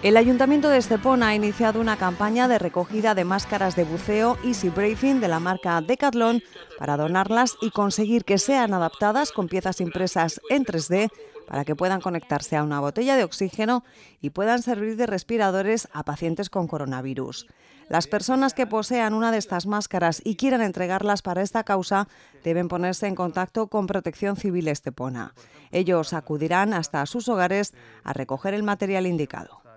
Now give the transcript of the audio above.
El Ayuntamiento de Estepona ha iniciado una campaña de recogida de máscaras de buceo Easy Briefing de la marca Decathlon para donarlas y conseguir que sean adaptadas con piezas impresas en 3D para que puedan conectarse a una botella de oxígeno y puedan servir de respiradores a pacientes con coronavirus. Las personas que posean una de estas máscaras y quieran entregarlas para esta causa deben ponerse en contacto con Protección Civil Estepona. Ellos acudirán hasta sus hogares a recoger el material indicado.